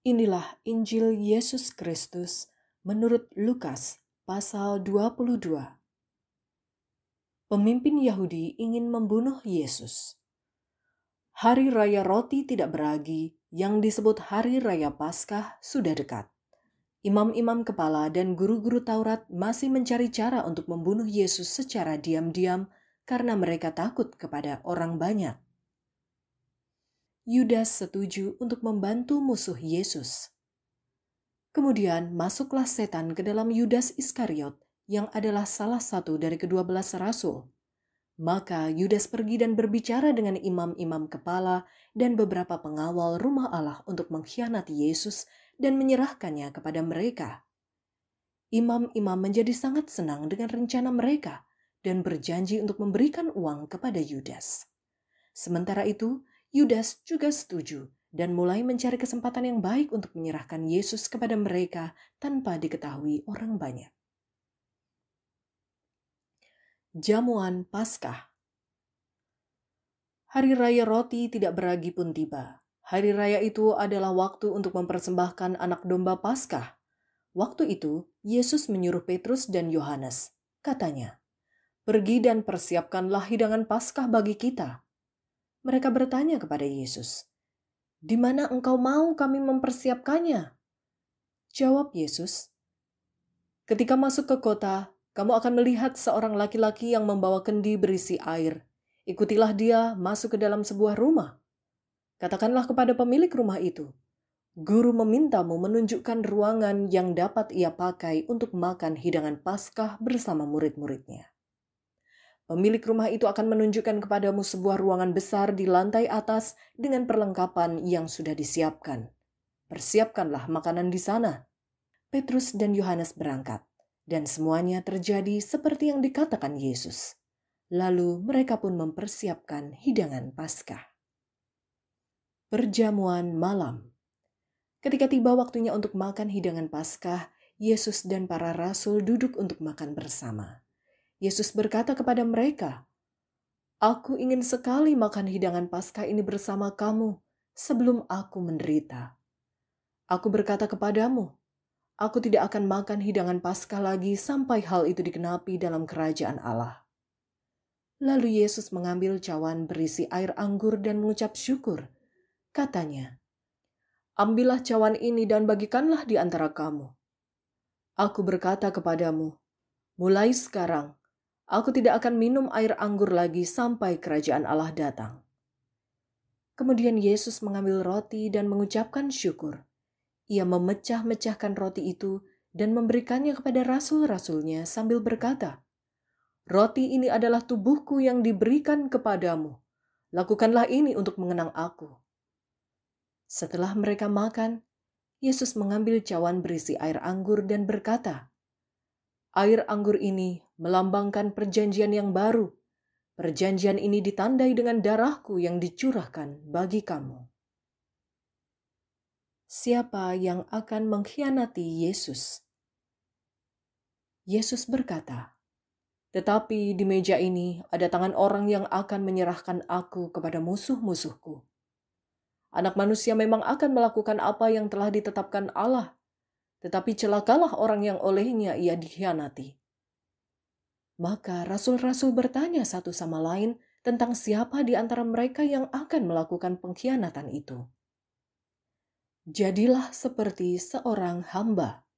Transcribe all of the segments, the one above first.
Inilah Injil Yesus Kristus menurut Lukas pasal 22. Pemimpin Yahudi ingin membunuh Yesus. Hari Raya Roti Tidak Beragi yang disebut Hari Raya Paskah sudah dekat. Imam-imam kepala dan guru-guru Taurat masih mencari cara untuk membunuh Yesus secara diam-diam karena mereka takut kepada orang banyak. Yudas setuju untuk membantu musuh Yesus. Kemudian masuklah setan ke dalam Yudas Iskariot, yang adalah salah satu dari kedua belas rasul. Maka Yudas pergi dan berbicara dengan imam-imam kepala dan beberapa pengawal rumah Allah untuk mengkhianati Yesus dan menyerahkannya kepada mereka. Imam-imam menjadi sangat senang dengan rencana mereka dan berjanji untuk memberikan uang kepada Yudas. Sementara itu, Yudas juga setuju dan mulai mencari kesempatan yang baik untuk menyerahkan Yesus kepada mereka tanpa diketahui orang banyak. Jamuan Paskah Hari Raya Roti tidak beragi pun tiba. Hari Raya itu adalah waktu untuk mempersembahkan anak domba Paskah. Waktu itu, Yesus menyuruh Petrus dan Yohanes. Katanya, Pergi dan persiapkanlah hidangan Paskah bagi kita, mereka bertanya kepada Yesus, "Di mana engkau mau kami mempersiapkannya?" Jawab Yesus, "Ketika masuk ke kota, kamu akan melihat seorang laki-laki yang membawa kendi berisi air. Ikutilah dia masuk ke dalam sebuah rumah. Katakanlah kepada pemilik rumah itu, Guru memintamu menunjukkan ruangan yang dapat ia pakai untuk makan hidangan Paskah bersama murid-muridnya. Pemilik rumah itu akan menunjukkan kepadamu sebuah ruangan besar di lantai atas dengan perlengkapan yang sudah disiapkan. Persiapkanlah makanan di sana. Petrus dan Yohanes berangkat, dan semuanya terjadi seperti yang dikatakan Yesus. Lalu mereka pun mempersiapkan hidangan Paskah. Perjamuan malam. Ketika tiba waktunya untuk makan hidangan Paskah, Yesus dan para rasul duduk untuk makan bersama. Yesus berkata kepada mereka, Aku ingin sekali makan hidangan Paskah ini bersama kamu sebelum aku menderita. Aku berkata kepadamu, aku tidak akan makan hidangan Paskah lagi sampai hal itu dikenapi dalam kerajaan Allah. Lalu Yesus mengambil cawan berisi air anggur dan mengucap syukur. Katanya, Ambillah cawan ini dan bagikanlah di antara kamu. Aku berkata kepadamu, mulai sekarang Aku tidak akan minum air anggur lagi sampai kerajaan Allah datang. Kemudian Yesus mengambil roti dan mengucapkan syukur. Ia memecah-mecahkan roti itu dan memberikannya kepada rasul-rasulnya sambil berkata, Roti ini adalah tubuhku yang diberikan kepadamu. Lakukanlah ini untuk mengenang aku. Setelah mereka makan, Yesus mengambil cawan berisi air anggur dan berkata, Air anggur ini melambangkan perjanjian yang baru. Perjanjian ini ditandai dengan darahku yang dicurahkan bagi kamu. Siapa yang akan mengkhianati Yesus? Yesus berkata, "Tetapi di meja ini ada tangan orang yang akan menyerahkan Aku kepada musuh-musuhku. Anak manusia memang akan melakukan apa yang telah ditetapkan Allah, tetapi celakalah orang yang olehnya ia dikhianati. Maka rasul-rasul bertanya satu sama lain tentang siapa di antara mereka yang akan melakukan pengkhianatan itu. Jadilah seperti seorang hamba.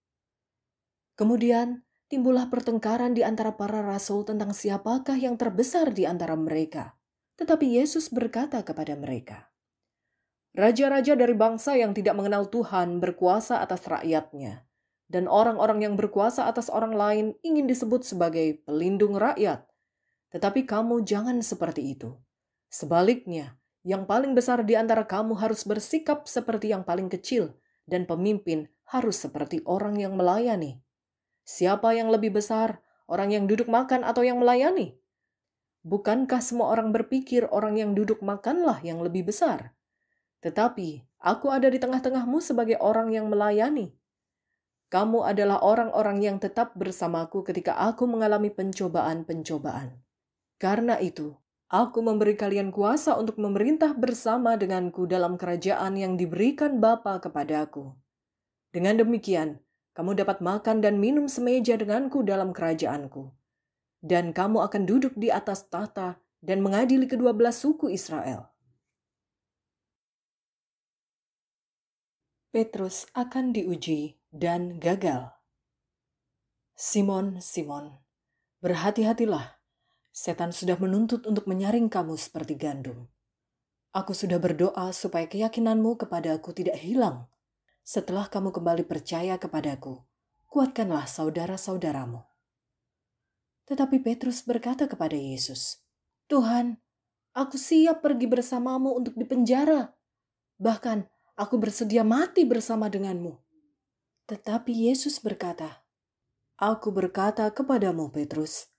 Kemudian timbullah pertengkaran di antara para rasul tentang siapakah yang terbesar di antara mereka. Tetapi Yesus berkata kepada mereka, Raja-raja dari bangsa yang tidak mengenal Tuhan berkuasa atas rakyatnya, dan orang-orang yang berkuasa atas orang lain ingin disebut sebagai pelindung rakyat. Tetapi kamu jangan seperti itu. Sebaliknya, yang paling besar di antara kamu harus bersikap seperti yang paling kecil, dan pemimpin harus seperti orang yang melayani. Siapa yang lebih besar, orang yang duduk makan atau yang melayani? Bukankah semua orang berpikir orang yang duduk makanlah yang lebih besar? Tetapi aku ada di tengah-tengahmu sebagai orang yang melayani. Kamu adalah orang-orang yang tetap bersamaku ketika aku mengalami pencobaan-pencobaan. Karena itu, aku memberi kalian kuasa untuk memerintah bersama denganku dalam kerajaan yang diberikan Bapa kepadaku. Dengan demikian, kamu dapat makan dan minum semeja denganku dalam kerajaanku. Dan kamu akan duduk di atas tahta dan mengadili kedua belas suku Israel. Petrus akan diuji dan gagal. Simon, Simon, berhati-hatilah. Setan sudah menuntut untuk menyaring kamu seperti gandum. Aku sudah berdoa supaya keyakinanmu kepada aku tidak hilang. Setelah kamu kembali percaya kepadaku, kuatkanlah saudara-saudaramu. Tetapi Petrus berkata kepada Yesus, "Tuhan, aku siap pergi bersamamu untuk dipenjara. Bahkan Aku bersedia mati bersama denganmu. Tetapi Yesus berkata, Aku berkata kepadamu, Petrus,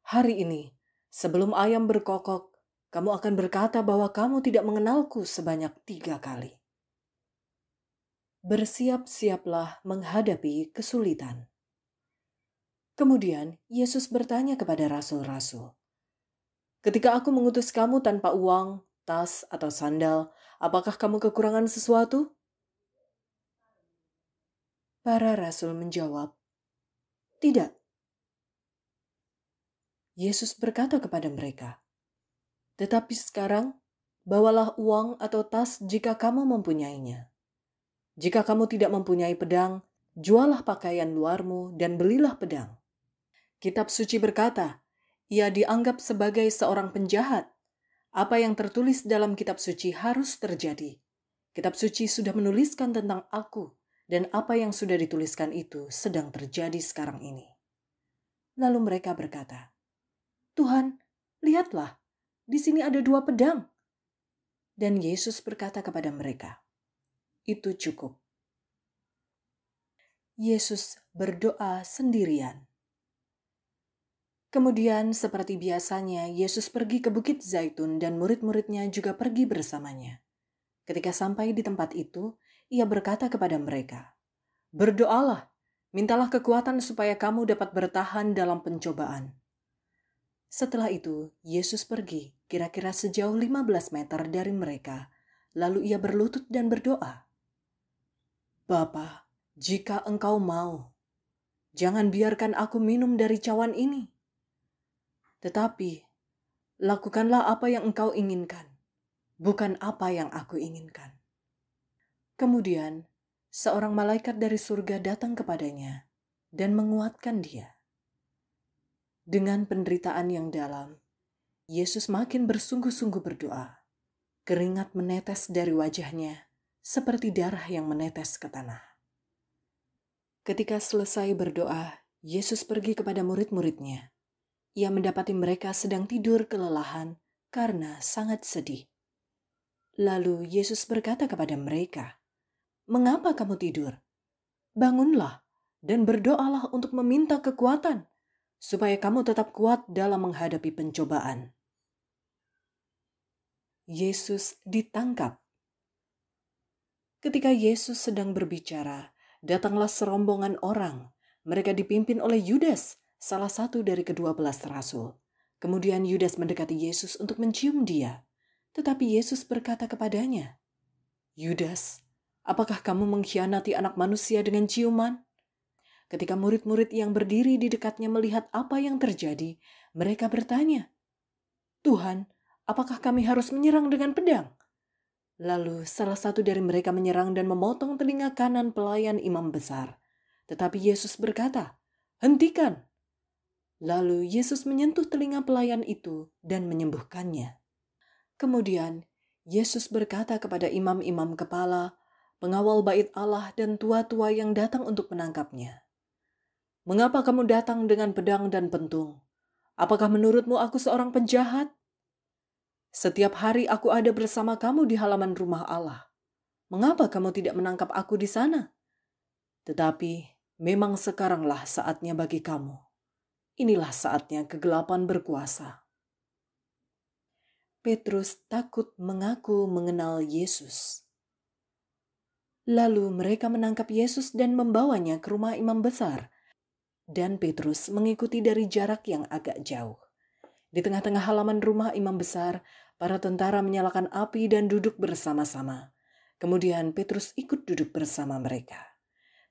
hari ini, sebelum ayam berkokok, kamu akan berkata bahwa kamu tidak mengenalku sebanyak tiga kali. Bersiap-siaplah menghadapi kesulitan. Kemudian Yesus bertanya kepada rasul-rasul, "Ketika aku mengutus kamu tanpa uang, tas, atau sandal, Apakah kamu kekurangan sesuatu? Para rasul menjawab, "Tidak." Yesus berkata kepada mereka, "Tetapi sekarang bawalah uang atau tas jika kamu mempunyainya. Jika kamu tidak mempunyai pedang, jualah pakaian luarmu dan belilah pedang." Kitab suci berkata, "Ia dianggap sebagai seorang penjahat apa yang tertulis dalam kitab suci harus terjadi. Kitab suci sudah menuliskan tentang aku, dan apa yang sudah dituliskan itu sedang terjadi sekarang ini. Lalu mereka berkata, "Tuhan, lihatlah, di sini ada dua pedang." Dan Yesus berkata kepada mereka, "Itu cukup." Yesus berdoa sendirian. Kemudian, seperti biasanya, Yesus pergi ke Bukit Zaitun dan murid-muridnya juga pergi bersamanya. Ketika sampai di tempat itu, ia berkata kepada mereka, Berdoalah, mintalah kekuatan supaya kamu dapat bertahan dalam pencobaan. Setelah itu, Yesus pergi kira-kira sejauh 15 meter dari mereka, lalu ia berlutut dan berdoa. Bapa, jika engkau mau, jangan biarkan aku minum dari cawan ini. Tetapi, lakukanlah apa yang engkau inginkan, bukan apa yang aku inginkan. Kemudian, seorang malaikat dari surga datang kepadanya dan menguatkan dia. Dengan penderitaan yang dalam, Yesus makin bersungguh-sungguh berdoa. Keringat menetes dari wajahnya seperti darah yang menetes ke tanah. Ketika selesai berdoa, Yesus pergi kepada murid-muridnya ia mendapati mereka sedang tidur kelelahan karena sangat sedih. Lalu Yesus berkata kepada mereka, "Mengapa kamu tidur? Bangunlah dan berdoalah untuk meminta kekuatan, supaya kamu tetap kuat dalam menghadapi pencobaan." Yesus ditangkap. Ketika Yesus sedang berbicara, datanglah serombongan orang. Mereka dipimpin oleh Yudas, salah satu dari kedua belas rasul. Kemudian Yudas mendekati Yesus untuk mencium dia. Tetapi Yesus berkata kepadanya, Yudas, apakah kamu mengkhianati anak manusia dengan ciuman? Ketika murid-murid yang berdiri di dekatnya melihat apa yang terjadi, mereka bertanya, Tuhan, apakah kami harus menyerang dengan pedang? Lalu salah satu dari mereka menyerang dan memotong telinga kanan pelayan imam besar. Tetapi Yesus berkata, "Hentikan! Lalu Yesus menyentuh telinga pelayan itu dan menyembuhkannya. Kemudian Yesus berkata kepada imam-imam kepala, pengawal bait Allah dan tua-tua yang datang untuk menangkapnya. Mengapa kamu datang dengan pedang dan pentung? Apakah menurutmu aku seorang penjahat? Setiap hari aku ada bersama kamu di halaman rumah Allah. Mengapa kamu tidak menangkap aku di sana? Tetapi memang sekaranglah saatnya bagi kamu Inilah saatnya kegelapan berkuasa. Petrus takut mengaku mengenal Yesus. Lalu mereka menangkap Yesus dan membawanya ke rumah imam besar. Dan Petrus mengikuti dari jarak yang agak jauh. Di tengah-tengah halaman rumah imam besar, para tentara menyalakan api dan duduk bersama-sama. Kemudian Petrus ikut duduk bersama mereka.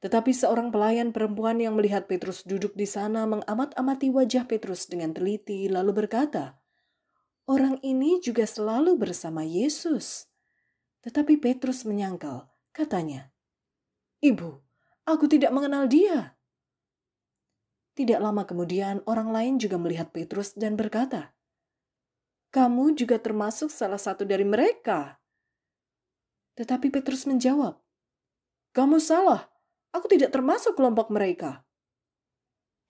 Tetapi seorang pelayan perempuan yang melihat Petrus duduk di sana mengamat-amati wajah Petrus dengan teliti, lalu berkata, "Orang ini juga selalu bersama Yesus." Tetapi Petrus menyangkal, katanya, "Ibu, aku tidak mengenal dia." Tidak lama kemudian, orang lain juga melihat Petrus dan berkata, "Kamu juga termasuk salah satu dari mereka." Tetapi Petrus menjawab, "Kamu salah." Aku tidak termasuk kelompok mereka.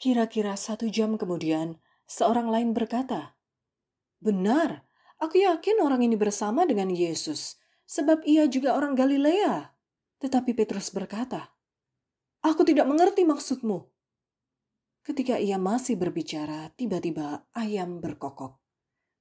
Kira-kira satu jam kemudian, seorang lain berkata, Benar, aku yakin orang ini bersama dengan Yesus, sebab ia juga orang Galilea. Tetapi Petrus berkata, Aku tidak mengerti maksudmu. Ketika ia masih berbicara, tiba-tiba ayam berkokok.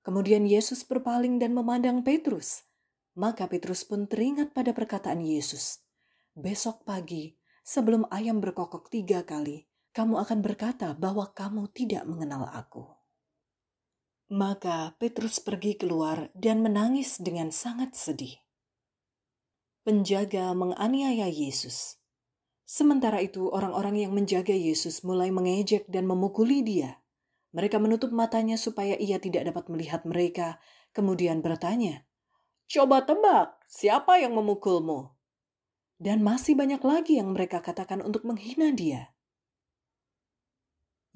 Kemudian Yesus berpaling dan memandang Petrus. Maka Petrus pun teringat pada perkataan Yesus. Besok pagi, sebelum ayam berkokok tiga kali, kamu akan berkata bahwa kamu tidak mengenal aku. Maka Petrus pergi keluar dan menangis dengan sangat sedih. Penjaga menganiaya Yesus. Sementara itu, orang-orang yang menjaga Yesus mulai mengejek dan memukuli dia. Mereka menutup matanya supaya ia tidak dapat melihat mereka, kemudian bertanya, "Coba tebak, siapa yang memukulmu?" dan masih banyak lagi yang mereka katakan untuk menghina dia.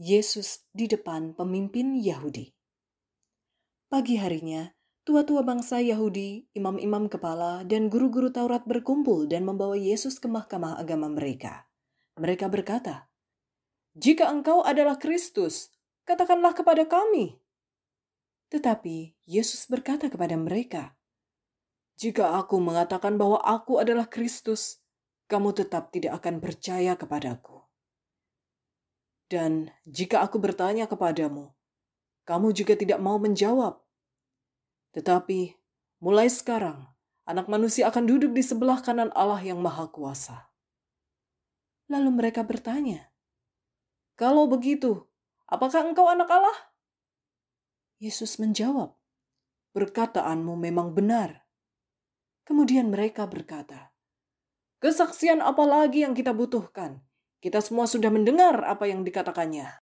Yesus di depan pemimpin Yahudi. Pagi harinya, tua-tua bangsa Yahudi, imam-imam kepala, dan guru-guru Taurat berkumpul dan membawa Yesus ke mahkamah agama mereka. Mereka berkata, "Jika engkau adalah Kristus, katakanlah kepada kami." Tetapi Yesus berkata kepada mereka, jika aku mengatakan bahwa aku adalah Kristus, kamu tetap tidak akan percaya kepadaku. Dan jika aku bertanya kepadamu, kamu juga tidak mau menjawab. Tetapi mulai sekarang, anak manusia akan duduk di sebelah kanan Allah yang Maha Kuasa. Lalu mereka bertanya, "Kalau begitu, apakah engkau anak Allah?" Yesus menjawab, "Perkataanmu memang benar." Kemudian mereka berkata, "Kesaksian apa lagi yang kita butuhkan? Kita semua sudah mendengar apa yang dikatakannya."